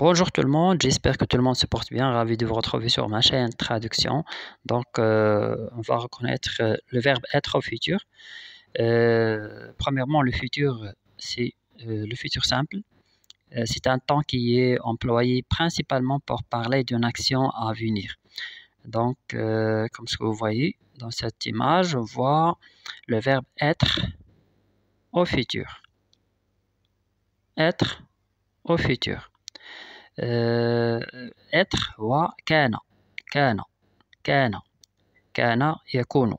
Bonjour tout le monde, j'espère que tout le monde se porte bien. Ravi de vous retrouver sur ma chaîne Traduction. Donc, euh, on va reconnaître euh, le verbe être au futur. Euh, premièrement, le futur, c'est le futur simple. c'est un temps qui est employé principalement pour parler d'une action à venir. Donc, comme ce que vous voyez dans cette image, on voit le verbe être au futur. Être au futur. آه، اتر وكان كان كان كان يكون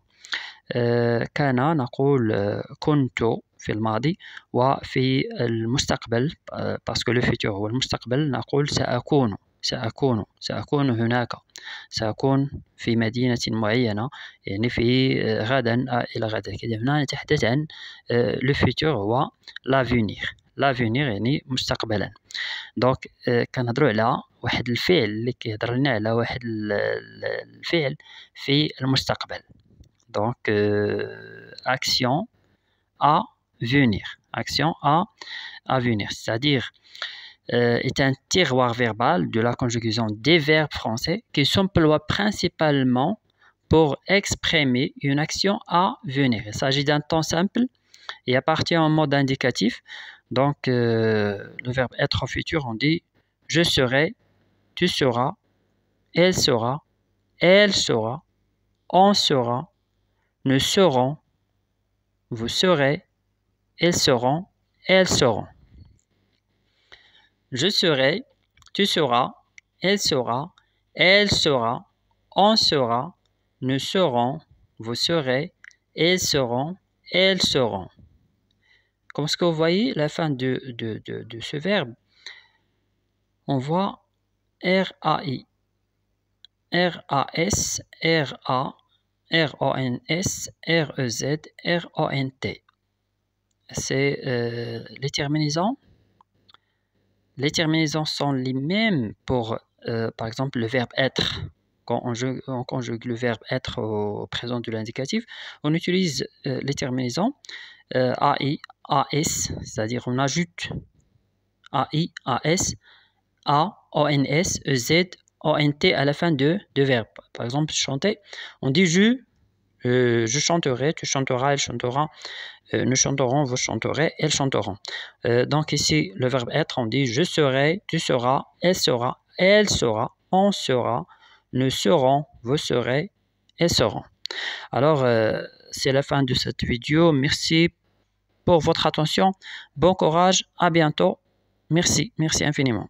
آه، كان نقول آه، كنت في الماضي وفي المستقبل باسكو لو فيتور هو المستقبل نقول سأكون سأكون سأكون هناك سأكون في مدينة معينة يعني في غدا إلى غدا كده هنا نتحدث عن لو فيتور هو لافونيغ لافونيغ يعني مستقبلا دونك كنهضروا على واحد في venir action à à venir c'est-à-dire euh, est un tiroir verbal de la conjugaison des verbes français qui s'emploie principalement pour exprimer une action à venir. Il s'agit d'un temps simple et appartient au mode indicatif donc, euh, le verbe être au futur, on dit je serai, tu seras, elle sera, elle sera, on sera, nous serons, vous serez, elles seront, elles seront. Je serai, tu seras, elle sera, elle sera, on sera, nous serons, vous serez, elles seront, elles seront. Comme ce que vous voyez, la fin de, ce verbe, on voit R-A-I, R-A-S, R-A, R-O-N-S, R-E-Z, R-O-N-T. C'est euh, les terminaisons. Les terminaisons sont les mêmes pour, euh, par exemple, le verbe être. Quand on, conjugue le verbe être au, présent de l'indicatif, on utilise euh, les terminaisons A-I. AS, c'est-à-dire on ajoute AI, AS, A, ONS, e N, T à la fin de deux verbes. Par exemple, chanter, on dit je, euh, je chanterai, tu chanteras, elle chantera, euh, nous chanterons, vous chanterez, elles chanteront. Euh, donc ici, le verbe être, on dit je serai, tu seras, elle sera, elle sera, on sera, nous serons, vous serez, elles seront. Alors, c'est la fin de cette vidéo. Merci pour votre attention. Bon courage, à bientôt. Merci, merci infiniment.